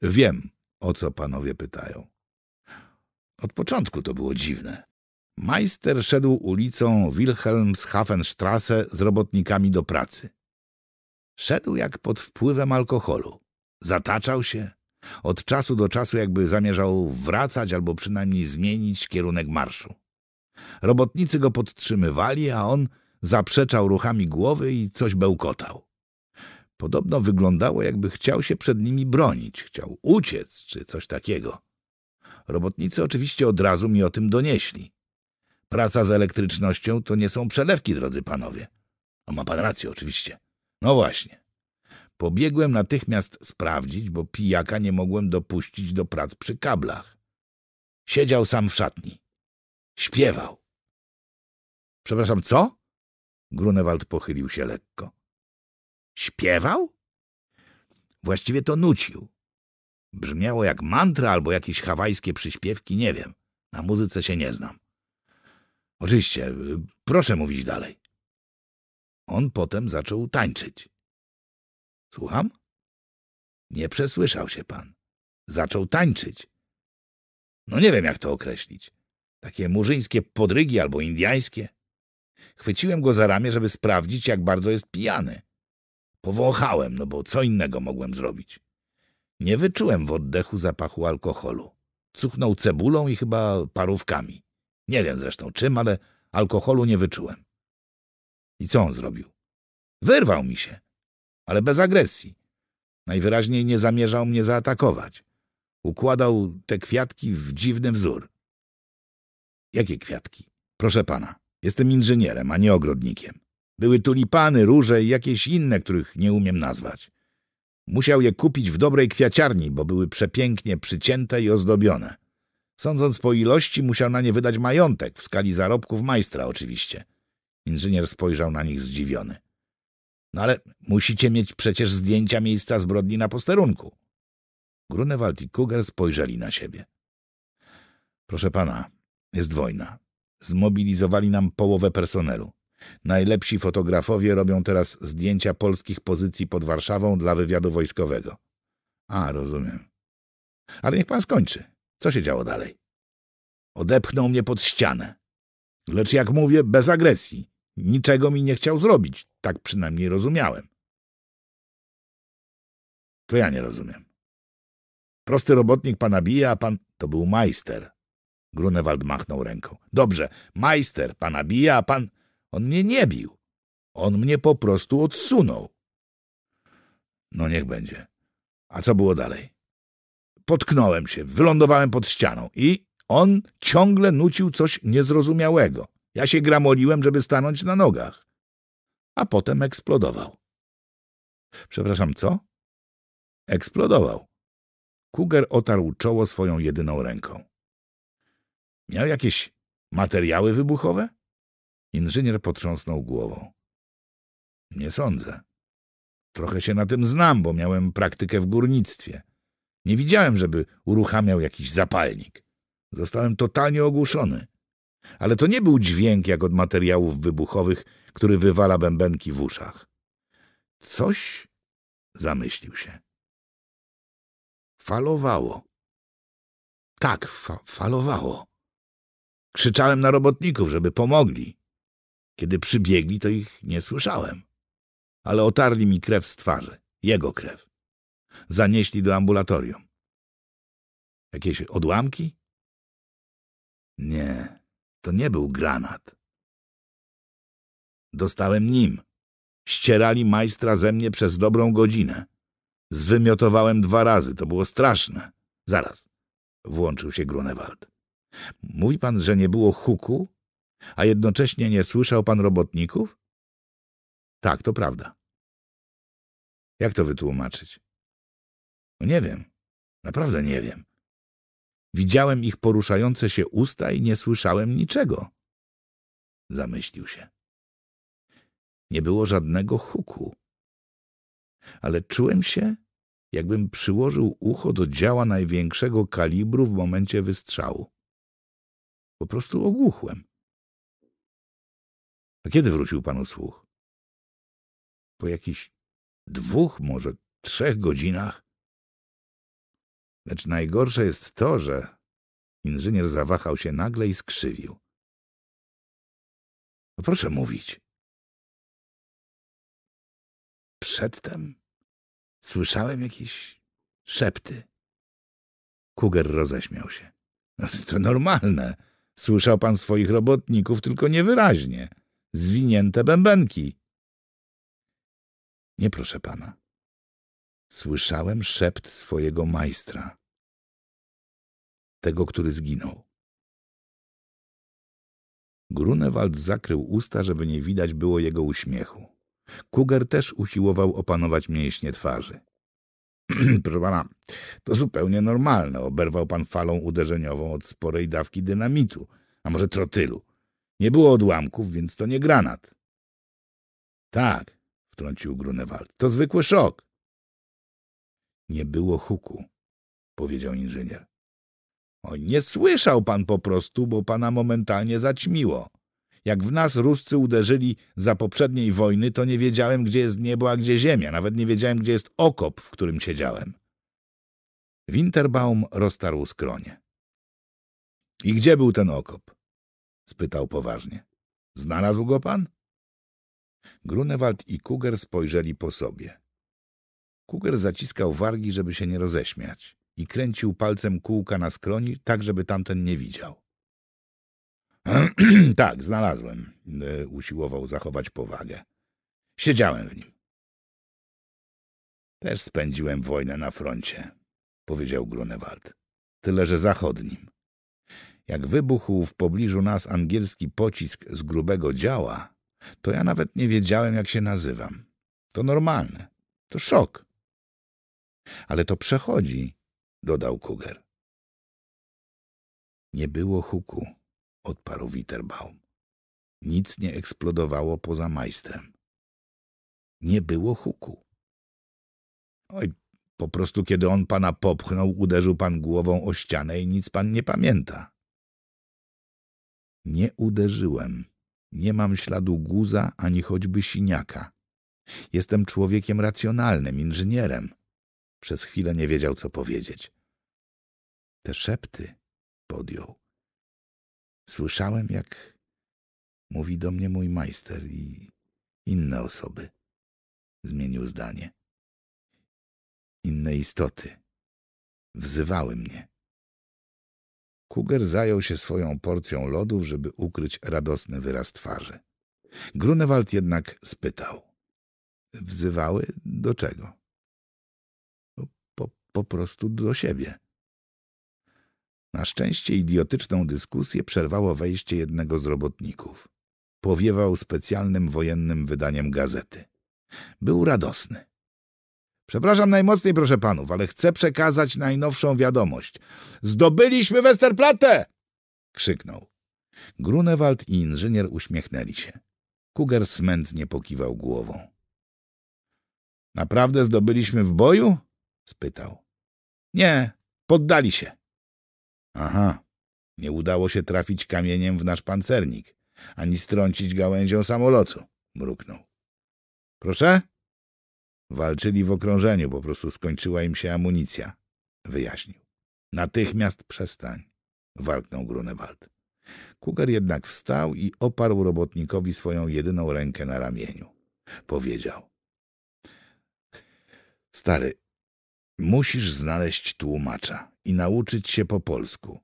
Wiem, o co panowie pytają. Od początku to było dziwne. Majster szedł ulicą Wilhelmshafenstrasse z robotnikami do pracy. Szedł jak pod wpływem alkoholu. Zataczał się, od czasu do czasu jakby zamierzał wracać albo przynajmniej zmienić kierunek marszu. Robotnicy go podtrzymywali, a on zaprzeczał ruchami głowy i coś bełkotał. Podobno wyglądało, jakby chciał się przed nimi bronić, chciał uciec czy coś takiego. Robotnicy oczywiście od razu mi o tym donieśli. Praca z elektrycznością to nie są przelewki, drodzy panowie. A ma pan rację, oczywiście. No właśnie. Pobiegłem natychmiast sprawdzić, bo pijaka nie mogłem dopuścić do prac przy kablach. Siedział sam w szatni. Śpiewał. Przepraszam, co? Grunewald pochylił się lekko. Śpiewał? Właściwie to nucił. Brzmiało jak mantra albo jakieś hawajskie przyśpiewki, nie wiem. Na muzyce się nie znam. Oczywiście, y, proszę mówić dalej. On potem zaczął tańczyć. Słucham? Nie przesłyszał się pan. Zaczął tańczyć. No nie wiem, jak to określić. Takie murzyńskie podrygi albo indiańskie. Chwyciłem go za ramię, żeby sprawdzić, jak bardzo jest pijany. Powąchałem, no bo co innego mogłem zrobić. Nie wyczułem w oddechu zapachu alkoholu. Cuchnął cebulą i chyba parówkami. Nie wiem zresztą czym, ale alkoholu nie wyczułem. I co on zrobił? Wyrwał mi się ale bez agresji. Najwyraźniej nie zamierzał mnie zaatakować. Układał te kwiatki w dziwny wzór. Jakie kwiatki? Proszę pana, jestem inżynierem, a nie ogrodnikiem. Były tulipany, róże i jakieś inne, których nie umiem nazwać. Musiał je kupić w dobrej kwiaciarni, bo były przepięknie przycięte i ozdobione. Sądząc po ilości, musiał na nie wydać majątek, w skali zarobków majstra oczywiście. Inżynier spojrzał na nich zdziwiony. No ale musicie mieć przecież zdjęcia miejsca zbrodni na posterunku. Grunewald i Kuger spojrzeli na siebie. Proszę pana, jest wojna. Zmobilizowali nam połowę personelu. Najlepsi fotografowie robią teraz zdjęcia polskich pozycji pod Warszawą dla wywiadu wojskowego. A, rozumiem. Ale niech pan skończy. Co się działo dalej? Odepchnął mnie pod ścianę. Lecz jak mówię, bez agresji. Niczego mi nie chciał zrobić, tak przynajmniej rozumiałem. To ja nie rozumiem. Prosty robotnik pana bije, a pan... To był majster. Grunewald machnął ręką. Dobrze, majster pana bije, a pan... On mnie nie bił. On mnie po prostu odsunął. No niech będzie. A co było dalej? Potknąłem się, wylądowałem pod ścianą i on ciągle nucił coś niezrozumiałego. Ja się gramoliłem, żeby stanąć na nogach. A potem eksplodował. Przepraszam, co? Eksplodował. Kuger otarł czoło swoją jedyną ręką. Miał jakieś materiały wybuchowe? Inżynier potrząsnął głową. Nie sądzę. Trochę się na tym znam, bo miałem praktykę w górnictwie. Nie widziałem, żeby uruchamiał jakiś zapalnik. Zostałem totalnie ogłuszony. Ale to nie był dźwięk jak od materiałów wybuchowych, który wywala bębenki w uszach. Coś zamyślił się. Falowało. Tak, fa falowało. Krzyczałem na robotników, żeby pomogli. Kiedy przybiegli, to ich nie słyszałem. Ale otarli mi krew z twarzy, jego krew. Zanieśli do ambulatorium. Jakieś odłamki? Nie. To nie był granat. Dostałem nim. Ścierali majstra ze mnie przez dobrą godzinę. Zwymiotowałem dwa razy, to było straszne. Zaraz, włączył się Grunewald. Mówi pan, że nie było huku, a jednocześnie nie słyszał pan robotników? Tak, to prawda. Jak to wytłumaczyć? No nie wiem. Naprawdę nie wiem. Widziałem ich poruszające się usta i nie słyszałem niczego. Zamyślił się. Nie było żadnego huku. Ale czułem się, jakbym przyłożył ucho do działa największego kalibru w momencie wystrzału. Po prostu ogłuchłem. A kiedy wrócił panu słuch? Po jakichś dwóch, może trzech godzinach Lecz najgorsze jest to, że... Inżynier zawahał się nagle i skrzywił. No proszę mówić. Przedtem słyszałem jakieś szepty. Kuger roześmiał się. No, to normalne. Słyszał pan swoich robotników, tylko niewyraźnie. Zwinięte bębenki. Nie proszę pana. Słyszałem szept swojego majstra tego, który zginął. Grunewald zakrył usta, żeby nie widać było jego uśmiechu. Kuger też usiłował opanować mięśnie twarzy. Proszę pana, to zupełnie normalne. Oberwał pan falą uderzeniową od sporej dawki dynamitu, a może trotylu. Nie było odłamków, więc to nie granat. Tak, wtrącił Grunewald. To zwykły szok. Nie było huku, powiedział inżynier. O, nie słyszał pan po prostu, bo pana momentalnie zaćmiło. Jak w nas Ruscy uderzyli za poprzedniej wojny, to nie wiedziałem, gdzie jest niebo, a gdzie ziemia. Nawet nie wiedziałem, gdzie jest okop, w którym siedziałem. Winterbaum roztarł skronie. — I gdzie był ten okop? — spytał poważnie. — Znalazł go pan? Grunewald i Kuger spojrzeli po sobie. Kuger zaciskał wargi, żeby się nie roześmiać i kręcił palcem kółka na skroni, tak żeby tamten nie widział. tak, znalazłem. E, usiłował zachować powagę. Siedziałem w nim. Też spędziłem wojnę na froncie, powiedział Grunewald. Tyle, że zachodnim. Jak wybuchł w pobliżu nas angielski pocisk z grubego działa, to ja nawet nie wiedziałem, jak się nazywam. To normalne. To szok. Ale to przechodzi dodał Kuger. Nie było huku, odparł Witterbaum. Nic nie eksplodowało poza majstrem. Nie było huku. Oj, po prostu kiedy on pana popchnął, uderzył pan głową o ścianę i nic pan nie pamięta. Nie uderzyłem. Nie mam śladu guza ani choćby siniaka. Jestem człowiekiem racjonalnym, inżynierem. Przez chwilę nie wiedział, co powiedzieć. Te szepty podjął. Słyszałem, jak mówi do mnie mój majster i inne osoby. Zmienił zdanie. Inne istoty wzywały mnie. Kuger zajął się swoją porcją lodów, żeby ukryć radosny wyraz twarzy. Grunewald jednak spytał. Wzywały do czego? po prostu do siebie. Na szczęście idiotyczną dyskusję przerwało wejście jednego z robotników. Powiewał specjalnym wojennym wydaniem gazety. Był radosny. Przepraszam najmocniej, proszę panów, ale chcę przekazać najnowszą wiadomość. Zdobyliśmy Westerplatte! krzyknął. Grunewald i inżynier uśmiechnęli się. Kuger smętnie pokiwał głową. Naprawdę zdobyliśmy w boju? spytał. Nie, poddali się. Aha, nie udało się trafić kamieniem w nasz pancernik, ani strącić gałęzią samolotu, mruknął. Proszę? Walczyli w okrążeniu, po prostu skończyła im się amunicja, wyjaśnił. Natychmiast przestań, warknął Grunewald. Kuger jednak wstał i oparł robotnikowi swoją jedyną rękę na ramieniu. Powiedział. Stary, Musisz znaleźć tłumacza i nauczyć się po polsku.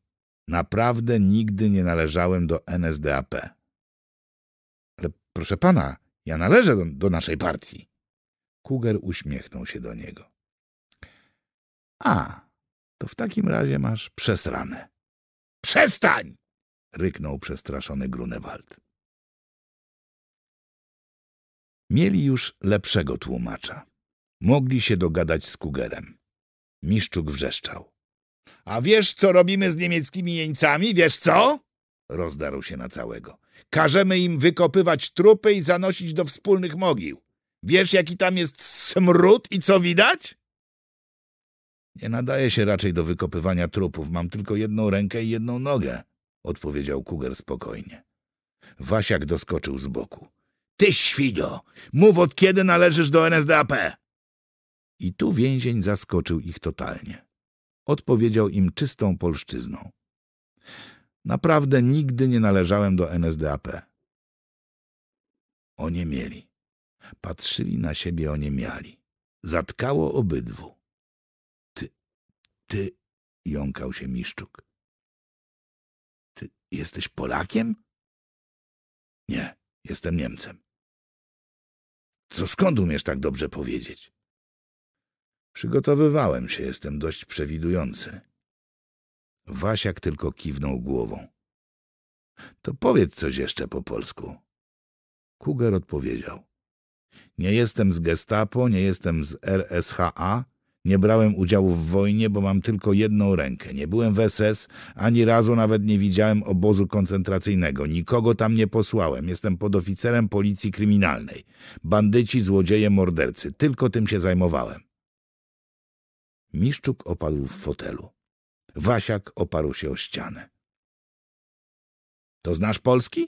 Naprawdę nigdy nie należałem do NSDAP. Ale proszę pana, ja należę do, do naszej partii. Kuger uśmiechnął się do niego. A, to w takim razie masz przesrane. Przestań! ryknął przestraszony Grunewald. Mieli już lepszego tłumacza. Mogli się dogadać z Kugerem. Miszczuk wrzeszczał. A wiesz, co robimy z niemieckimi jeńcami? Wiesz co? Rozdarł się na całego. Każemy im wykopywać trupy i zanosić do wspólnych mogił. Wiesz, jaki tam jest smród i co widać? Nie nadaje się raczej do wykopywania trupów. Mam tylko jedną rękę i jedną nogę, odpowiedział Kuger spokojnie. Wasiak doskoczył z boku. Ty śwido! mów od kiedy należysz do NSDAP. I tu więzień zaskoczył ich totalnie. Odpowiedział im czystą polszczyzną. Naprawdę nigdy nie należałem do NSDAP. Oniemieli. Patrzyli na siebie oniemiali. Zatkało obydwu. Ty, ty, jąkał się Miszczuk. Ty jesteś Polakiem? Nie, jestem Niemcem. To skąd umiesz tak dobrze powiedzieć? Przygotowywałem się, jestem dość przewidujący. Wasiak tylko kiwnął głową. To powiedz coś jeszcze po polsku. Kuger odpowiedział. Nie jestem z Gestapo, nie jestem z RSHA, nie brałem udziału w wojnie, bo mam tylko jedną rękę. Nie byłem w SS, ani razu nawet nie widziałem obozu koncentracyjnego. Nikogo tam nie posłałem. Jestem podoficerem policji kryminalnej. Bandyci, złodzieje, mordercy. Tylko tym się zajmowałem. Miszczuk opadł w fotelu. Wasiak oparł się o ścianę. To znasz polski?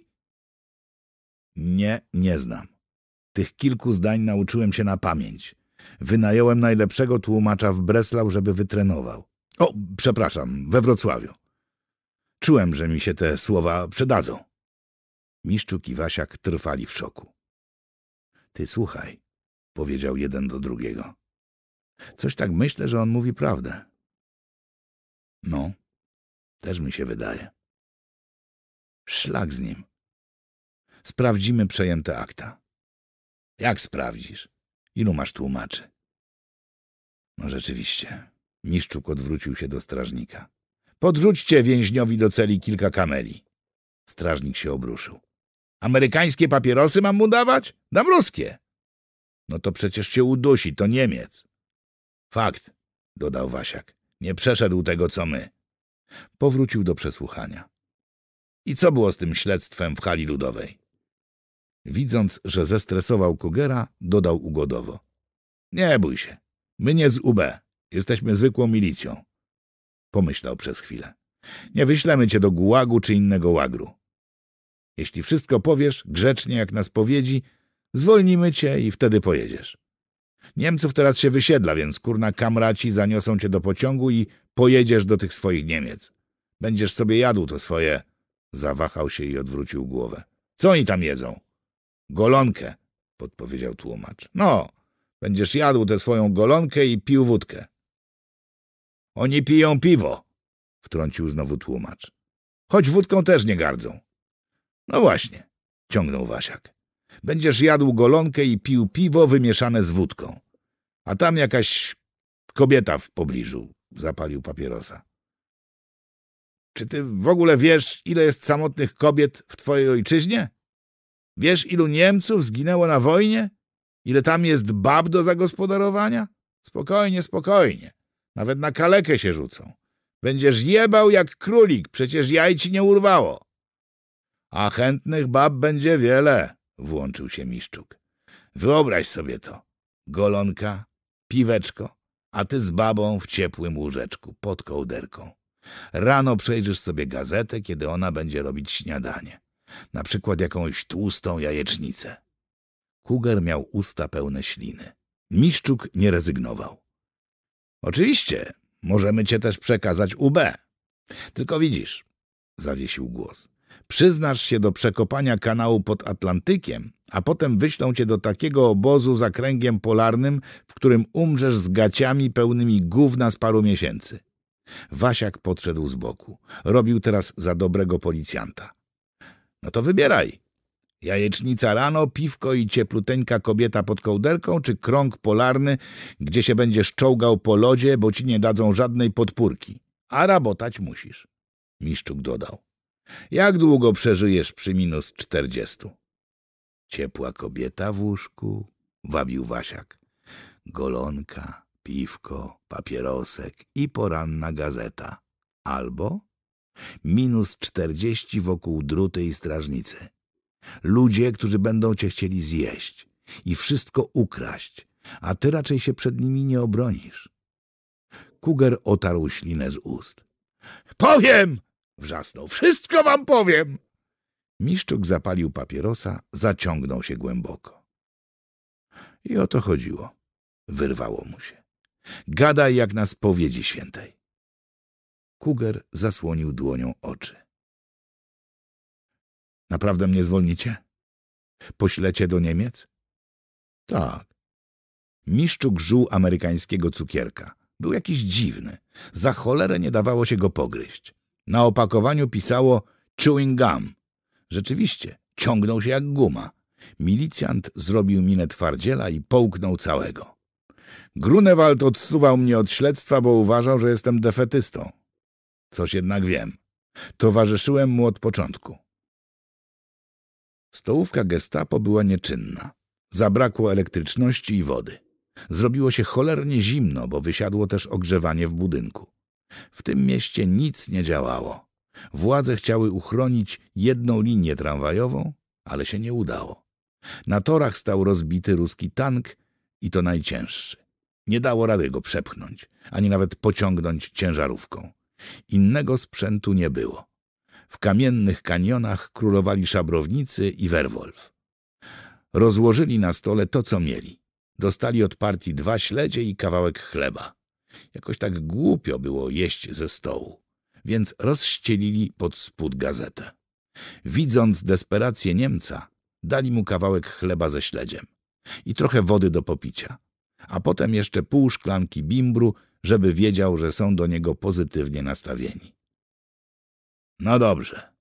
Nie, nie znam. Tych kilku zdań nauczyłem się na pamięć. Wynająłem najlepszego tłumacza w Breslau, żeby wytrenował. O, przepraszam, we Wrocławiu. Czułem, że mi się te słowa przydadzą. Miszczuk i Wasiak trwali w szoku. Ty słuchaj, powiedział jeden do drugiego. Coś tak myślę, że on mówi prawdę. No, też mi się wydaje. Szlak z nim. Sprawdzimy przejęte akta. Jak sprawdzisz? Ilu masz tłumaczy? No rzeczywiście. Miszczuk odwrócił się do strażnika. Podrzućcie więźniowi do celi kilka kameli. Strażnik się obruszył. Amerykańskie papierosy mam mu dawać? Dam ruskie. No to przecież cię udusi, to Niemiec. Fakt, dodał Wasiak. Nie przeszedł tego, co my. Powrócił do przesłuchania. I co było z tym śledztwem w hali ludowej? Widząc, że zestresował Kugera, dodał ugodowo. Nie bój się. My nie z UB. Jesteśmy zwykłą milicją. Pomyślał przez chwilę. Nie wyślemy cię do gułagu czy innego łagru. Jeśli wszystko powiesz, grzecznie jak nas powiedzi, zwolnimy cię i wtedy pojedziesz. Niemców teraz się wysiedla, więc kurna kamraci zaniosą cię do pociągu i pojedziesz do tych swoich Niemiec. Będziesz sobie jadł to swoje... Zawahał się i odwrócił głowę. Co oni tam jedzą? Golonkę, podpowiedział tłumacz. No, będziesz jadł tę swoją golonkę i pił wódkę. Oni piją piwo, wtrącił znowu tłumacz. Choć wódką też nie gardzą. No właśnie, ciągnął Wasiak. Będziesz jadł golonkę i pił piwo wymieszane z wódką. A tam jakaś kobieta w pobliżu zapalił papierosa. Czy ty w ogóle wiesz, ile jest samotnych kobiet w twojej ojczyźnie? Wiesz, ilu Niemców zginęło na wojnie? Ile tam jest bab do zagospodarowania? Spokojnie, spokojnie. Nawet na kalekę się rzucą. Będziesz jebał jak królik, przecież jaj ci nie urwało. A chętnych bab będzie wiele włączył się Miszczuk. Wyobraź sobie to. Golonka, piweczko, a ty z babą w ciepłym łóżeczku, pod kołderką. Rano przejrzysz sobie gazetę, kiedy ona będzie robić śniadanie. Na przykład jakąś tłustą jajecznicę. Kuger miał usta pełne śliny. Miszczuk nie rezygnował. Oczywiście, możemy cię też przekazać UB. Tylko widzisz, zawiesił głos przyznasz się do przekopania kanału pod Atlantykiem, a potem wyślą cię do takiego obozu za kręgiem polarnym, w którym umrzesz z gaciami pełnymi gówna z paru miesięcy. Wasiak podszedł z boku. Robił teraz za dobrego policjanta. No to wybieraj. Jajecznica rano, piwko i ciepluteńka kobieta pod kołderką, czy krąg polarny, gdzie się będziesz czołgał po lodzie, bo ci nie dadzą żadnej podpórki. A rabotać musisz. Miszczuk dodał. Jak długo przeżyjesz przy minus czterdziestu? Ciepła kobieta w łóżku, wabił Wasiak. Golonka, piwko, papierosek i poranna gazeta. Albo minus czterdzieści wokół druty i strażnicy. Ludzie, którzy będą cię chcieli zjeść i wszystko ukraść, a ty raczej się przed nimi nie obronisz. Kuger otarł ślinę z ust. Powiem! Wrzasnął. Wszystko wam powiem! Miszczuk zapalił papierosa, zaciągnął się głęboko. I o to chodziło. Wyrwało mu się. Gadaj jak na spowiedzi świętej. Kuger zasłonił dłonią oczy. Naprawdę mnie zwolnicie? Poślecie do Niemiec? Tak. Miszczuk żuł amerykańskiego cukierka. Był jakiś dziwny. Za cholerę nie dawało się go pogryźć. Na opakowaniu pisało chewing gum. Rzeczywiście, ciągnął się jak guma. Milicjant zrobił minę twardziela i połknął całego. Grunewald odsuwał mnie od śledztwa, bo uważał, że jestem defetystą. Coś jednak wiem. Towarzyszyłem mu od początku. Stołówka gestapo była nieczynna. Zabrakło elektryczności i wody. Zrobiło się cholernie zimno, bo wysiadło też ogrzewanie w budynku. W tym mieście nic nie działało. Władze chciały uchronić jedną linię tramwajową, ale się nie udało. Na torach stał rozbity ruski tank i to najcięższy. Nie dało rady go przepchnąć, ani nawet pociągnąć ciężarówką. Innego sprzętu nie było. W kamiennych kanionach królowali szabrownicy i werwolf. Rozłożyli na stole to, co mieli. Dostali od partii dwa śledzie i kawałek chleba. Jakoś tak głupio było jeść ze stołu, więc rozścielili pod spód gazetę. Widząc desperację Niemca, dali mu kawałek chleba ze śledziem i trochę wody do popicia, a potem jeszcze pół szklanki bimbru, żeby wiedział, że są do niego pozytywnie nastawieni. No dobrze,